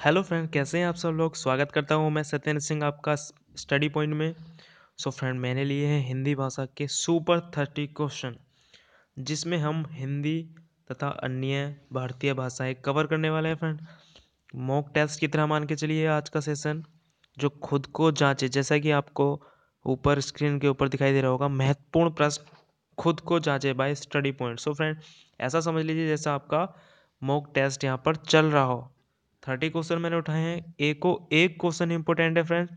hello friend कैसे हैं आप सब लोग स्वागत करता हूं मैं सत्येंद्र सिंह आपका स्टडी पॉइंट में सो so फ्रेंड मैंने लिए हैं हिंदी भाषा के सुपर थर्टी क्वेश्चन जिसमें हम हिंदी तथा अन्य भारतीय भाषाएं कवर करने वाले हैं फ्रेंड मॉक टेस्ट की तरह मान के चलिए आज का सेशन जो खुद को जांचे जैसा कि आपको ऊपर स्क्रीन के ऊपर दिखाई दे रहा होगा महत्वपूर्ण प्रश्न खुद को जांचे by study point so friend ऐसा समझ लीजिए जैसा आपका मॉक टेस्ट यहाँ पर चल रहा हो थर्टी क्वेश्चन मैंने उठाए हैं एक को एक क्वेश्चन इंपॉर्टेंट है फ्रेंड्स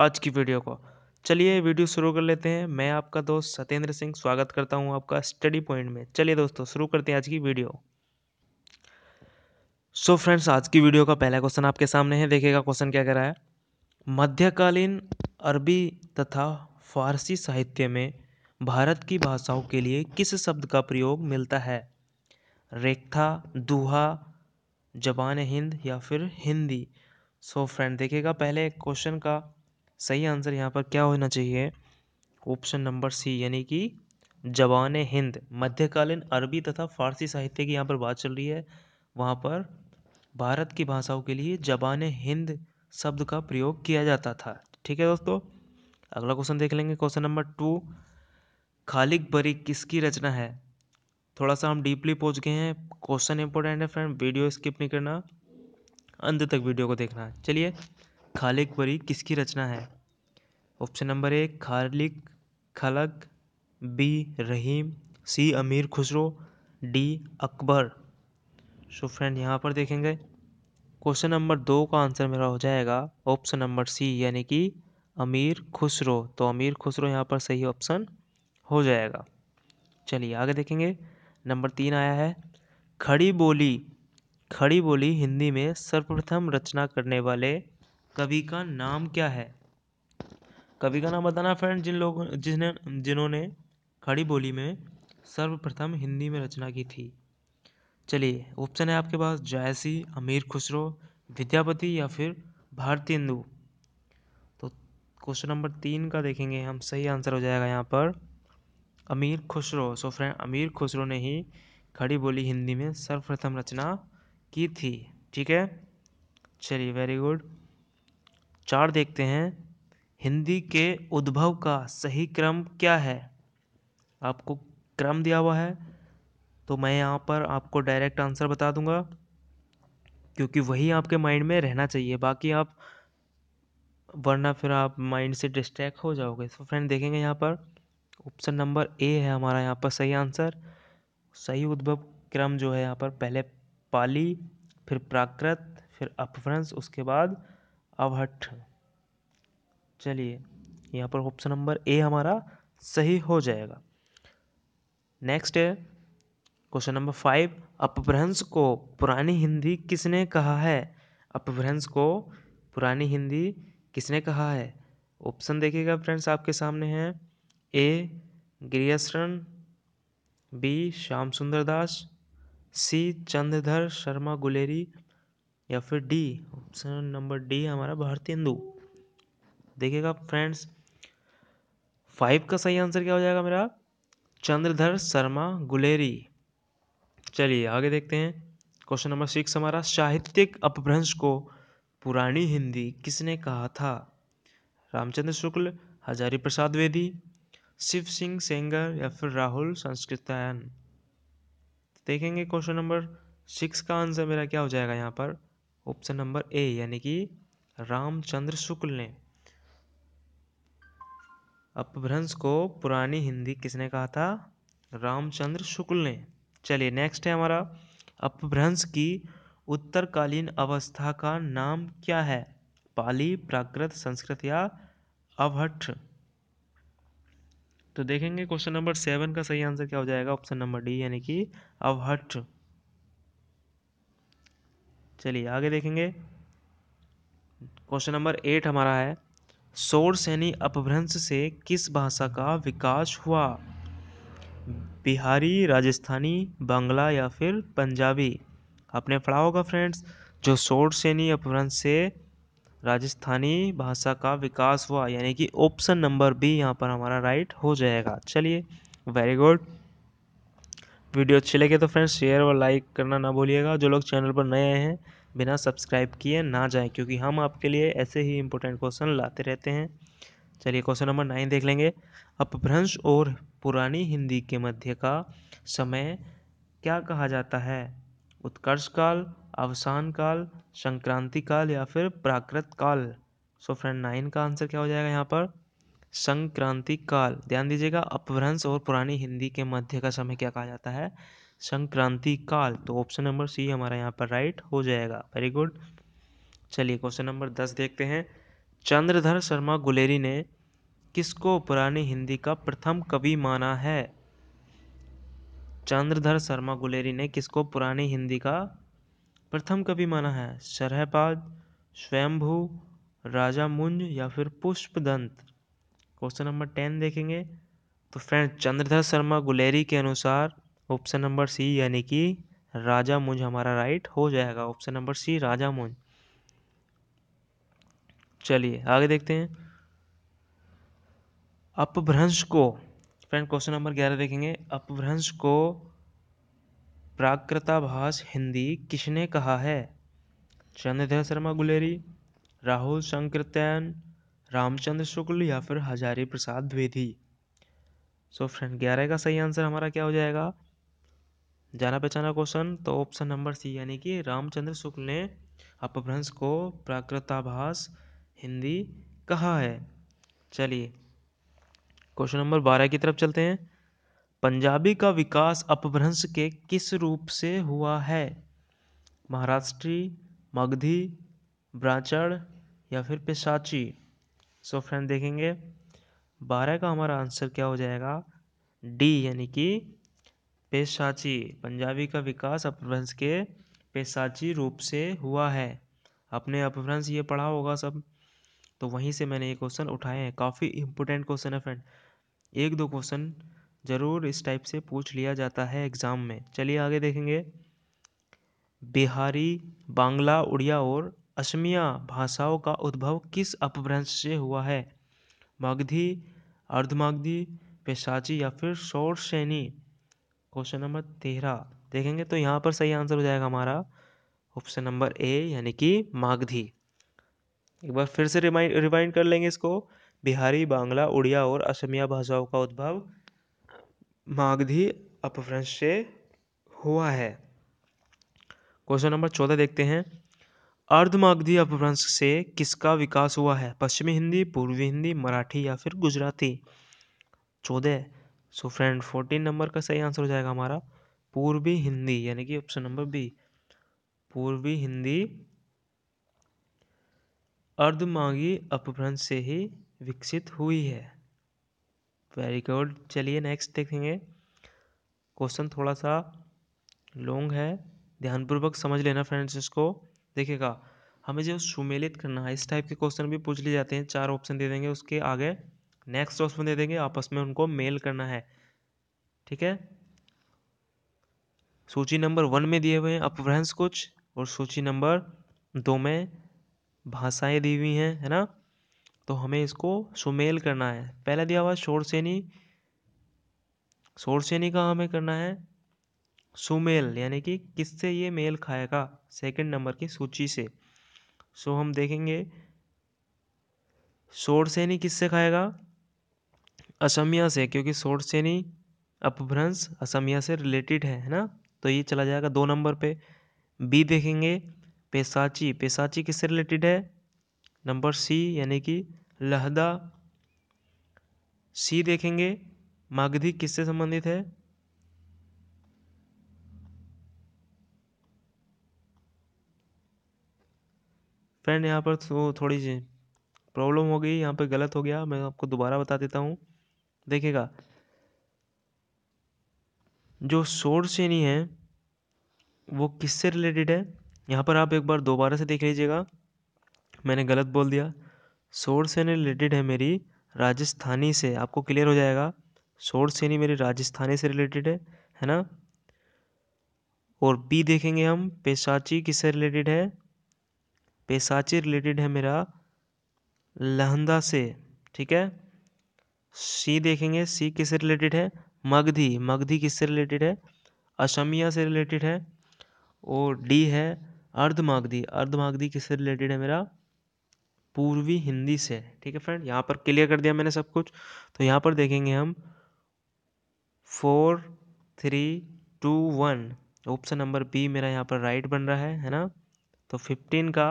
आज की वीडियो को चलिए वीडियो शुरू कर लेते हैं मैं आपका दोस्त सत्येंद्र सिंह स्वागत करता हूँ आपका स्टडी पॉइंट में चलिए दोस्तों शुरू करते हैं आज की वीडियो सो so फ्रेंड्स आज की वीडियो का पहला क्वेश्चन आपके सामने है देखिएगा क्वेश्चन क्या कह रहा है मध्यकालीन अरबी तथा फारसी साहित्य में भारत की भाषाओं के लिए किस शब्द का प्रयोग मिलता है रेखा दुहा ज़बान हिंद या फिर हिंदी सो फ्रेंड देखिएगा पहले क्वेश्चन का सही आंसर यहाँ पर क्या होना चाहिए ऑप्शन नंबर सी यानी कि जबान हिंद मध्यकालीन अरबी तथा फारसी साहित्य की यहाँ पर बात चल रही है वहाँ पर भारत की भाषाओं के लिए जबान हिंद शब्द का प्रयोग किया जाता था ठीक है दोस्तों अगला क्वेश्चन देख लेंगे क्वेश्चन नंबर टू खालिक बरी किसकी रचना है थोड़ा सा हम डीपली पहुँच गए हैं क्वेश्चन इंपॉर्टेंट है फ्रेंड वीडियो स्किप नहीं करना अंत तक वीडियो को देखना चलिए खालिक वरी किसकी रचना है ऑप्शन नंबर ए खालिक खलक B Rahim C Amir Khusro D Akbar so friend यहाँ पर देखेंगे क्वेश्चन नंबर दो का आंसर मेरा हो जाएगा ऑप्शन नंबर सी यानी कि अमीर खुसरो तो अमीर खुसरो यहाँ पर सही ऑप्शन हो जाएगा चलिए आगे देखेंगे नंबर तीन आया है खड़ी बोली खड़ी बोली हिंदी में सर्वप्रथम रचना करने वाले कवि का नाम क्या है कवि का नाम बताना फ्रेंड जिन लोगों जिन्होंने जिन्होंने खड़ी बोली में सर्वप्रथम हिंदी में रचना की थी चलिए ऑप्शन है आपके पास जायसी अमीर खुसरो विद्यापति या फिर भारतेंदु तो क्वेश्चन नंबर तीन का देखेंगे हम सही आंसर हो जाएगा यहाँ पर अमीर खुसरो सो फ्रेंड अमीर खुसरो ने ही खड़ी बोली हिंदी में सर्वप्रथम रचना की थी ठीक है चलिए वेरी गुड चार देखते हैं हिंदी के उद्भव का सही क्रम क्या है आपको क्रम दिया हुआ है तो मैं यहाँ पर आपको डायरेक्ट आंसर बता दूंगा क्योंकि वही आपके माइंड में रहना चाहिए बाकी आप वरना फिर आप माइंड से डिस्ट्रैक्ट हो जाओगे सो फ्रेंड देखेंगे यहाँ पर ऑप्शन नंबर ए है हमारा यहाँ पर सही आंसर सही उद्भव क्रम जो है यहाँ पर पहले पाली फिर प्राकृत फिर अपभ्रंश उसके बाद अवहट चलिए यहाँ पर ऑप्शन नंबर ए हमारा सही हो जाएगा नेक्स्ट है क्वेश्चन नंबर फाइव अपभ्रंश को पुरानी हिंदी किसने कहा है अपभ्रंश को पुरानी हिंदी किसने कहा है ऑप्शन देखिएगा फ्रेंड्स आपके सामने हैं ए गिरीश बी श्याम सुंदर दास सी चंद्रधर शर्मा गुलेरी या फिर डी ऑप्शन नंबर डी हमारा भारतेंदु देखिएगा फ्रेंड्स फाइव का सही आंसर क्या हो जाएगा मेरा चंद्रधर शर्मा गुलेरी चलिए आगे देखते हैं क्वेश्चन नंबर सिक्स हमारा साहित्यिक अपभ्रंश को पुरानी हिंदी किसने कहा था रामचंद्र शुक्ल हजारी प्रसाद वेदी शिव सिंह सेंगर या फिर राहुल संस्कृतायन देखेंगे क्वेश्चन नंबर सिक्स का आंसर मेरा क्या हो जाएगा यहाँ पर ऑप्शन नंबर ए यानी कि रामचंद्र शुक्ल ने अपभ्रंश को पुरानी हिंदी किसने कहा था रामचंद्र शुक्ल ने चलिए नेक्स्ट है हमारा अपभ्रंश की उत्तरकालीन अवस्था का नाम क्या है पाली प्राकृत संस्कृत या अवहठ तो देखेंगे क्वेश्चन नंबर सेवन का सही आंसर क्या हो जाएगा ऑप्शन नंबर डी यानी कि अवहट चलिए आगे देखेंगे क्वेश्चन नंबर एट हमारा है सोर सैनी अपभ्रंश से किस भाषा का विकास हुआ बिहारी राजस्थानी बांग्ला या फिर पंजाबी आपने पढ़ा होगा फ्रेंड्स जो सोर सैनी अपभ्रंश से राजस्थानी भाषा का विकास हुआ यानी कि ऑप्शन नंबर बी यहाँ पर हमारा राइट हो जाएगा चलिए वेरी गुड वीडियो अच्छी लगे तो फ्रेंड्स शेयर और लाइक करना ना भूलिएगा जो लोग चैनल पर नए हैं बिना सब्सक्राइब किए ना जाएं क्योंकि हम आपके लिए ऐसे ही इंपॉर्टेंट क्वेश्चन लाते रहते हैं चलिए क्वेश्चन नंबर नाइन देख लेंगे अपभ्रंश और पुरानी हिंदी के मध्य का समय क्या कहा जाता है उत्कर्ष काल अवसान काल संक्रांति काल या फिर प्राकृत काल सो फ्रेंड नाइन का आंसर क्या हो जाएगा यहाँ पर संक्रांति काल ध्यान दीजिएगा अपभ्रंश और पुरानी हिंदी के मध्य का समय क्या कहा जाता है संक्रांति काल तो ऑप्शन नंबर सी हमारा यहाँ पर राइट हो जाएगा वेरी गुड चलिए क्वेश्चन नंबर दस देखते हैं चंद्रधर शर्मा गुलेरी ने किसको पुरानी हिंदी का प्रथम कवि माना है चंद्रधर शर्मा गुलेरी ने किसको पुरानी हिंदी का प्रथम कवि माना है सरहपाद स्वयंभू मुंज या फिर पुष्पदंत क्वेश्चन नंबर टेन देखेंगे तो फ्रेंड चंद्रधर शर्मा गुलेरी के अनुसार ऑप्शन नंबर सी यानी कि राजा मुंज हमारा राइट हो जाएगा ऑप्शन नंबर सी राजा मुंज चलिए आगे देखते हैं अपभ्रंश को फ्रेंड क्वेश्चन नंबर ग्यारह देखेंगे अपभ्रंश को प्राकृताभास हिंदी किसने कहा है चंद्रधर शर्मा गुलेरी राहुल शंकरतैन रामचंद्र शुक्ल या फिर हजारी प्रसाद द्विवेदी सो फ्रेंड ग्यारह का सही आंसर हमारा क्या हो जाएगा जाना पहचाना क्वेश्चन तो ऑप्शन नंबर सी यानी कि रामचंद्र शुक्ल ने अपभ्रंश को प्राकृताभास हिंदी कहा है चलिए क्वेश्चन नंबर बारह की तरफ चलते हैं पंजाबी का विकास अपभ्रंश के किस रूप से हुआ है महाराष्ट्री मगधी ब्रांचड़ या फिर पेशाची सो फ्रेंड देखेंगे बारह का हमारा आंसर क्या हो जाएगा डी यानी कि पेशाची पंजाबी का विकास अपभ्रंश के पेशाची रूप से हुआ है अपने अपभ्रंश ये पढ़ा होगा सब तो वहीं से मैंने ये क्वेश्चन उठाए हैं काफ़ी इंपोर्टेंट क्वेश्चन है फ्रेंड एक दो क्वेश्चन ज़रूर इस टाइप से पूछ लिया जाता है एग्ज़ाम में चलिए आगे देखेंगे बिहारी बांग्ला उड़िया और असमिया भाषाओं का उद्भव किस अपभ्रंश से हुआ है मागधी अर्धमागधी पेशाची या फिर शौर सैनी क्वेश्चन नंबर तेरह देखेंगे तो यहाँ पर सही आंसर हो जाएगा हमारा ऑप्शन नंबर ए यानी कि मागधी एक बार फिर से रिमाइंड रिमाइंड कर लेंगे इसको बिहारी बांग्ला उड़िया और असमिया भाषाओं का उद्भव मागधी अपभ्रंश से हुआ है क्वेश्चन नंबर चौदह देखते हैं अर्धमागधी अपभ्रंश से किसका विकास हुआ है पश्चिमी हिंदी पूर्वी हिंदी मराठी या फिर गुजराती चौदह सो फ्रेंड फोर्टीन नंबर का सही आंसर हो जाएगा हमारा पूर्वी हिंदी यानी कि ऑप्शन नंबर बी पूर्वी हिंदी अर्धमागी अपभ्रंश से ही विकसित हुई है वेरी गुड चलिए नेक्स्ट देखेंगे क्वेश्चन थोड़ा सा लॉन्ग है ध्यानपूर्वक समझ लेना फ्रेंड्स इसको देखिएगा हमें जो सुमेलित करना है इस टाइप के क्वेश्चन भी पूछ लिए जाते हैं चार ऑप्शन दे देंगे उसके आगे नेक्स्ट ऑप्शन दे देंगे आपस में उनको मेल करना है ठीक है सूची नंबर वन में दिए हुए हैं अपभ्रंश कुछ और सूची नंबर दो में भाषाएं दी हुई हैं है ना तो हमें इसको सुमेल करना है पहला दिया हुआ शोरसेनी सेनी का हमें करना है सुमेल यानी कि किससे ये मेल खाएगा सेकंड नंबर की सूची से सो हम देखेंगे शोरसेनी किससे खाएगा असमिया से क्योंकि शोरसेनी अपभ्रंश असमिया से रिलेटेड है है ना तो ये चला जाएगा दो नंबर पे बी देखेंगे पेशाची पेशाची किससे रिलेटेड है नंबर सी यानी कि लहदा सी देखेंगे मागधी किससे संबंधित है फ्रेंड यहाँ पर थो, तो थोड़ी सी प्रॉब्लम हो गई यहाँ पर गलत हो गया मैं आपको दोबारा बता देता हूँ देखिएगा जो शोर श्रेणी है वो किससे रिलेटेड है यहाँ पर आप एक बार दोबारा से देख लीजिएगा मैंने गलत बोल दिया सोर्स यानी रिलेटेड है मेरी राजस्थानी से आपको क्लियर हो जाएगा सोर्स यानी मेरी राजस्थानी से रिलेटेड है है ना और बी देखेंगे हम पेशाची किससे रिलेटेड है पेशाची रिलेटेड है मेरा लहंदा से ठीक है सी देखेंगे सी किससे रिलेटेड है मगधी मगधी किससे रिलेटेड है असमिया से रिलेटेड है और डी है अर्धमागधी अर्धमागधी किससे रिलेटेड है मेरा पूर्वी हिंदी से ठीक है फ्रेंड यहाँ पर क्लियर कर दिया मैंने सब कुछ तो यहाँ पर देखेंगे हम four three two one option number B मेरा यहाँ पर राइट बन रहा है है ना तो फिफ्टीन का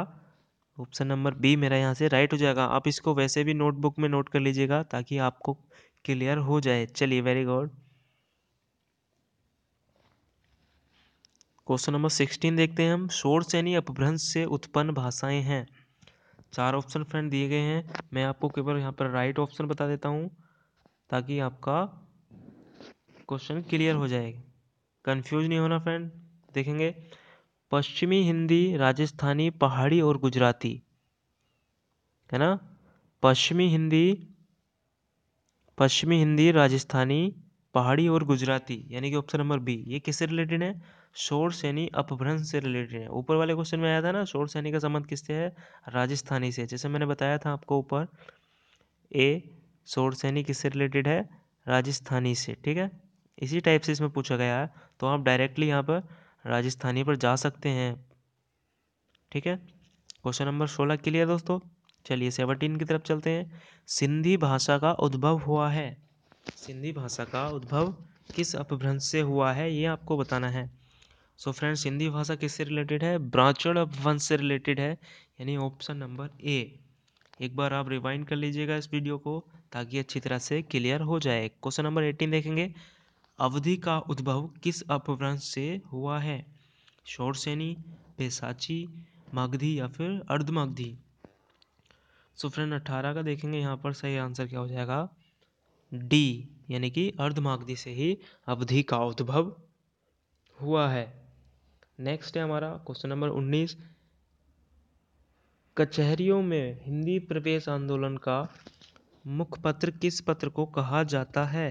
ऑप्शन नंबर बी मेरा यहाँ से राइट हो जाएगा आप इसको वैसे भी नोटबुक में नोट कर लीजिएगा ताकि आपको क्लियर हो जाए चलिए very good question number sixteen देखते हैं हम शोर से यानी अपभ्रंश से उत्पन्न भाषाएं हैं चार ऑप्शन फ्रेंड दिए गए हैं मैं आपको केवल यहाँ पर राइट ऑप्शन बता देता हूँ ताकि आपका क्वेश्चन क्लियर हो जाए कंफ्यूज नहीं होना फ्रेंड देखेंगे पश्चिमी हिंदी राजस्थानी पहाड़ी और गुजराती है ना पश्चिमी हिंदी पश्चिमी हिंदी राजस्थानी पहाड़ी और गुजराती यानी कि ऑप्शन नंबर बी ये किससे रिलेटेड है शोर सैनी अपभ्रंश से रिलेटेड है ऊपर वाले क्वेश्चन में आया था ना शोर सैनी का संबंध किससे है राजस्थानी से जैसे मैंने बताया था आपको ऊपर ए शोर सैनी किससे रिलेटेड है राजस्थानी से ठीक है इसी टाइप से इसमें पूछा गया है तो आप डायरेक्टली यहाँ पर राजस्थानी पर जा सकते हैं ठीक है क्वेश्चन नंबर सोलह क्लियर दोस्तों चलिए सेवनटीन की तरफ चलते हैं सिंधी भाषा का उद्भव हुआ है सिंधी भाषा का उद्भव किस अपभ्रंश से हुआ है ये आपको बताना है सो फ्रेंड्स हिंदी भाषा किससे रिलेटेड है ब्रांचड वंश से रिलेटेड है यानी ऑप्शन नंबर ए एक बार आप रिवाइंड कर लीजिएगा इस वीडियो को ताकि अच्छी तरह से क्लियर हो जाए क्वेश्चन नंबर एटीन देखेंगे अवधि का उद्भव किस अपभ्रंश से हुआ है शौरसेनी पेशाची मगधी या फिर अर्धमगधी सो फ्रेंड अट्ठारह का देखेंगे यहाँ पर सही आंसर क्या हो जाएगा डी यानी कि अर्धमागधी से ही अवधि का उद्भव हुआ है नेक्स्ट है हमारा क्वेश्चन नंबर उन्नीस कचहरियों में हिंदी प्रवेश आंदोलन का मुखपत्र किस पत्र को कहा जाता है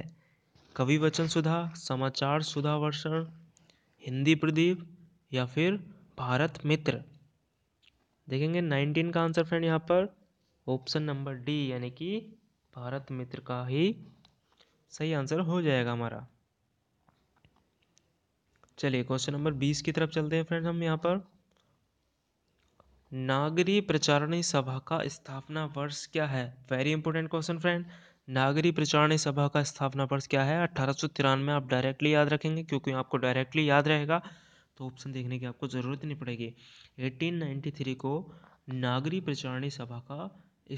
कवि वचन सुधा समाचार सुधा वर्षण हिंदी प्रदीप या फिर भारत मित्र देखेंगे नाइनटीन का आंसर फ्रेंड यहाँ पर ऑप्शन नंबर डी यानी कि भारत मित्र का ही सही आंसर हो जाएगा हमारा चलिए क्वेश्चन नंबर बीस की तरफ चलते हैं फ्रेंड हम यहाँ पर नागरी प्रचारणी सभा का स्थापना वर्ष क्या है very important question friend Nagari Pracharini Sabha का स्थापना वर्ष क्या है अट्ठारह आप डायरेक्टली याद रखेंगे क्योंकि आपको डायरेक्टली याद रहेगा तो ऑप्शन देखने की आपको ज़रूरत नहीं पड़ेगी 1893 को नागरी प्रचारणी सभा का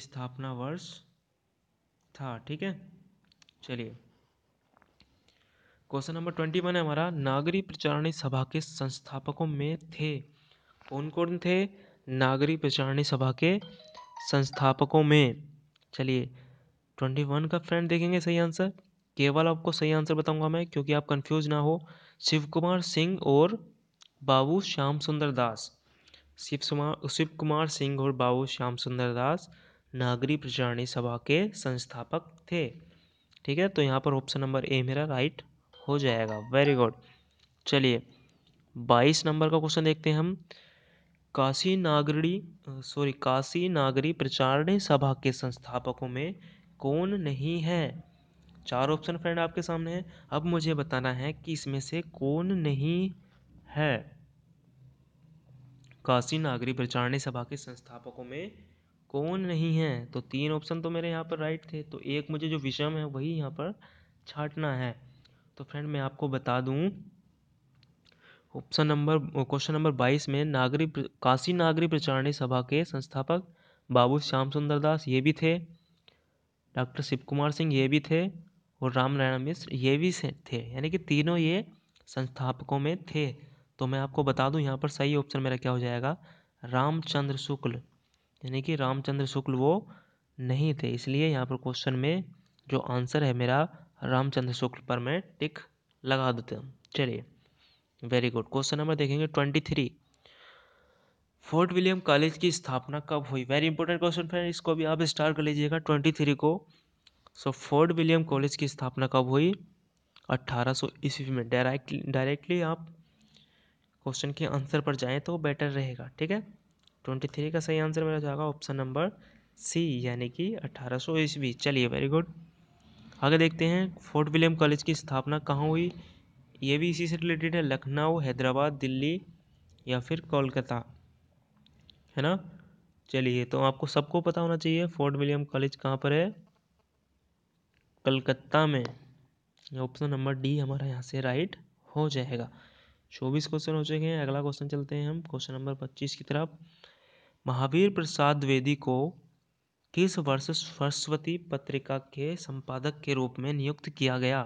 स्थापना वर्ष था ठीक है चलिए क्वेश्चन नंबर ट्वेंटी वन है हमारा नागरी प्रचारणी सभा के संस्थापकों में थे कौन कौन थे नागरी प्रचारणी सभा के संस्थापकों में चलिए ट्वेंटी वन का फ्रेंड देखेंगे सही आंसर केवल आपको सही आंसर बताऊंगा मैं क्योंकि आप कंफ्यूज ना हो शिव कुमार सिंह और बाबू श्याम सुंदर दास शिव कुमार शिव कुमार सिंह और बाबू श्याम सुंदर दास नागरी प्रचारणी सभा के संस्थापक थे ठीक है तो यहाँ पर ऑप्शन नंबर ए मेरा राइट हो जाएगा वेरी गुड चलिए बाईस नंबर का क्वेश्चन देखते हैं हम काशी नागरी सॉरी काशी नागरी प्रचारणी सभा के संस्थापकों में कौन नहीं है चार ऑप्शन फ्रेंड आपके सामने हैं अब मुझे बताना है कि इसमें से कौन नहीं है काशी नागरी प्रचारणी सभा के संस्थापकों में कौन नहीं है तो तीन ऑप्शन तो मेरे यहाँ पर राइट थे तो एक मुझे जो विषम है वही यहाँ पर छाटना है तो फ्रेंड मैं आपको बता दूं ऑप्शन नंबर क्वेश्चन नंबर बाईस में नागरी काशी नागरी प्रचारणी सभा के संस्थापक बाबू श्याम सुंदर दास ये भी थे डॉक्टर शिव कुमार सिंह ये भी थे और राम नारायण मिश्र ये भी थे यानी कि तीनों ये संस्थापकों में थे तो मैं आपको बता दूं यहाँ पर सही ऑप्शन मेरा क्या हो जाएगा रामचंद्र शुक्ल यानी कि रामचंद्र शुक्ल वो नहीं थे इसलिए यहाँ पर क्वेश्चन में जो आंसर है मेरा रामचंद्र शुक्ल पर मैं टिक लगा देते हूँ चलिए वेरी गुड क्वेश्चन नंबर देखेंगे twenty three Fort William College की स्थापना कब हुई वेरी इंपॉर्टेंट क्वेश्चन फ्रेंड इसको भी आप स्टार कर लीजिएगा ट्वेंटी थ्री को सो फोर्ट विलियम कॉलेज की स्थापना कब हुई अट्ठारह सौ ईस्वी में डायरेक्टली डायरेक्टली आप क्वेश्चन के आंसर पर जाएं तो बेटर रहेगा ठीक है ट्वेंटी थ्री का सही आंसर मेरा जाएगा ऑप्शन नंबर सी यानी कि अट्ठारह सौ ईस्वी चलिए वेरी गुड आगे देखते हैं फोर्ट विलियम कॉलेज की स्थापना कहाँ हुई ये भी इसी से रिलेटेड है लखनऊ हैदराबाद दिल्ली या फिर कोलकाता है ना चलिए तो आपको सबको पता होना चाहिए फोर्ट विलियम कॉलेज कहाँ पर है कलकत्ता में ऑप्शन नंबर डी हमारा यहाँ से राइट हो जाएगा चौबीस क्वेश्चन हो चुके हैं अगला क्वेश्चन चलते हैं हम क्वेश्चन नंबर पच्चीस की तरफ महावीर प्रसाद द्विवेदी को किस वर्ष सरस्वती पत्रिका के संपादक के रूप में नियुक्त किया गया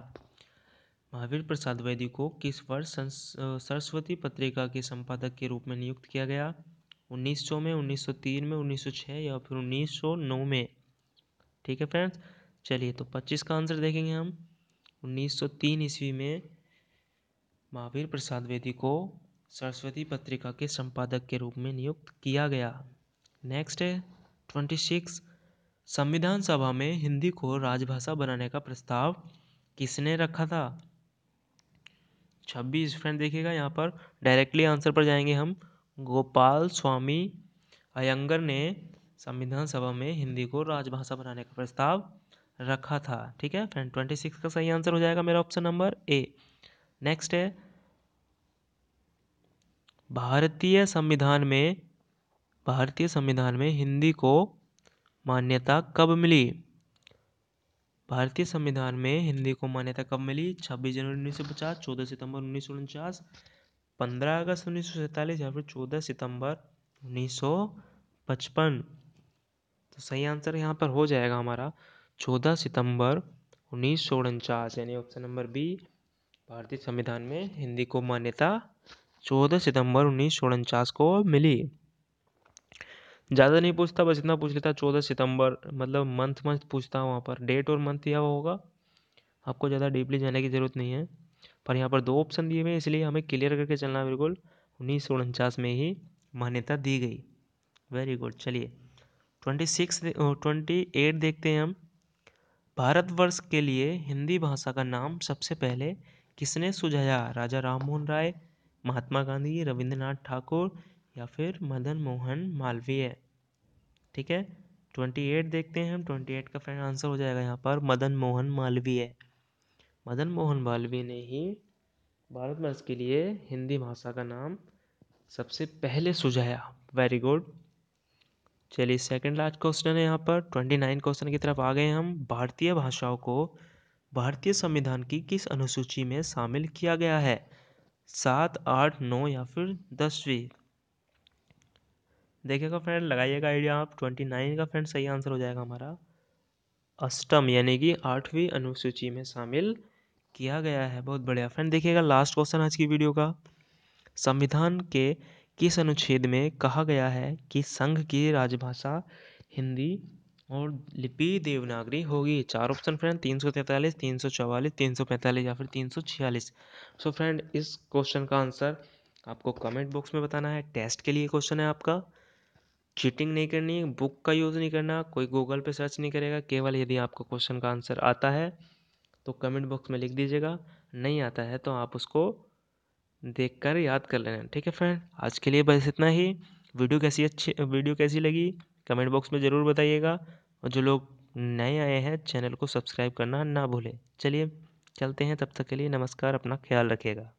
महावीर प्रसाद वैदी को किस वर्ष सरस्वती पत्रिका के संपादक के रूप में नियुक्त किया गया 1900 में 1903 में 1906 या फिर 1909 में ठीक है फ्रेंड्स चलिए तो 25 का आंसर देखेंगे हम 1903 ईस्वी में महावीर प्रसाद वेदी को सरस्वती पत्रिका के संपादक के रूप में नियुक्त किया गया नेक्स्ट है 26 संविधान सभा में हिंदी को राजभाषा बनाने का प्रस्ताव किसने रखा था छब्बीस फ्रेंड देखिएगा यहाँ पर डायरेक्टली आंसर पर जाएंगे हम गोपाल स्वामी अयंगर ने संविधान सभा में हिंदी को राजभाषा बनाने का प्रस्ताव रखा था ठीक है फ्रेंड ट्वेंटी सिक्स का सही आंसर हो जाएगा मेरा ऑप्शन नंबर ए नेक्स्ट है भारतीय संविधान में भारतीय संविधान में हिंदी को मान्यता कब मिली भारतीय संविधान में हिंदी को मान्यता कब मिली छब्बीस जनवरी उन्नीस सौ पचास चौदह सितंबर उन्नीस सौ उनचास पंद्रह अगस्त उन्नीस सौ सैंतालीस या फिर चौदह सितंबर उन्नीस सौ पचपन तो सही आंसर यहाँ पर हो जाएगा हमारा चौदह सितंबर उन्नीस सौ उनचास यानी ऑप्शन नंबर बी भारतीय संविधान में हिंदी को मान्यता चौदह सितंबर उन्नीस सौ उनचास को मिली ज़्यादा नहीं पूछता बस इतना पूछ लेता चौदह सितम्बर मतलब मंथ मंथ पूछता वहाँ पर डेट और मंथ दिया हुआ होगा आपको ज़्यादा डीपली जाने की ज़रूरत नहीं है पर यहाँ पर दो ऑप्शन दिए हुए हैं इसलिए हमें क्लियर करके चलना है बिल्कुल उन्नीस सौ उनचास में ही मान्यता दी गई वेरी गुड चलिए ट्वेंटी सिक्स ट्वेंटी एट देखते हैं हम भारतवर्ष के लिए हिंदी भाषा का नाम सबसे पहले किसने सुझाया राजा राममोहन राय महात्मा गांधी रविंद्रनाथ ठाकुर या फिर मदन मोहन मालवीय ठीक है ट्वेंटी एट देखते हैं हम ट्वेंटी एट का फ्रेंड आंसर हो जाएगा यहाँ पर मदन मोहन मालवीय मदन मोहन मालवीय ने ही भारतवर्ष के लिए हिंदी भाषा का नाम सबसे पहले सुझाया वेरी गुड चलिए सेकंड लास्ट क्वेश्चन है यहाँ पर ट्वेंटी नाइन क्वेश्चन की तरफ आ गए हम भारतीय भाषाओं को भारतीय संविधान की किस अनुसूची में शामिल किया गया है सात आठ नौ या फिर दसवीं देखिएगा फ्रेंड लगाइएगा आइडिया आप ट्वेंटी नाइन का फ्रेंड सही आंसर हो जाएगा हमारा अष्टम यानी कि आठवीं अनुसूची में शामिल किया गया है बहुत बढ़िया फ्रेंड देखिएगा लास्ट क्वेश्चन आज की वीडियो का संविधान के किस अनुच्छेद में कहा गया है कि संघ की राजभाषा हिंदी और लिपि देवनागरी होगी चार ऑप्शन फ्रेंड तीन सौ तैंतालीस तीन सौ चौवालीस तीन सौ पैंतालीस या फिर तीन सौ छियालीस सो फ्रेंड इस क्वेश्चन का आंसर आपको कमेंट बॉक्स में बताना है टेस्ट के लिए क्वेश्चन है आपका चीटिंग नहीं करनी है बुक का यूज़ नहीं करना कोई गूगल पे सर्च नहीं करेगा केवल यदि आपको क्वेश्चन का आंसर आता है तो कमेंट बॉक्स में लिख दीजिएगा नहीं आता है तो आप उसको देख कर याद कर लेना ठीक है फ्रेंड आज के लिए बस इतना ही वीडियो कैसी अच्छी वीडियो कैसी लगी कमेंट बॉक्स में ज़रूर बताइएगा और जो लोग नए आए हैं चैनल को सब्सक्राइब करना ना भूलें चलिए चलते हैं तब तक के लिए नमस्कार अपना ख्याल रखिएगा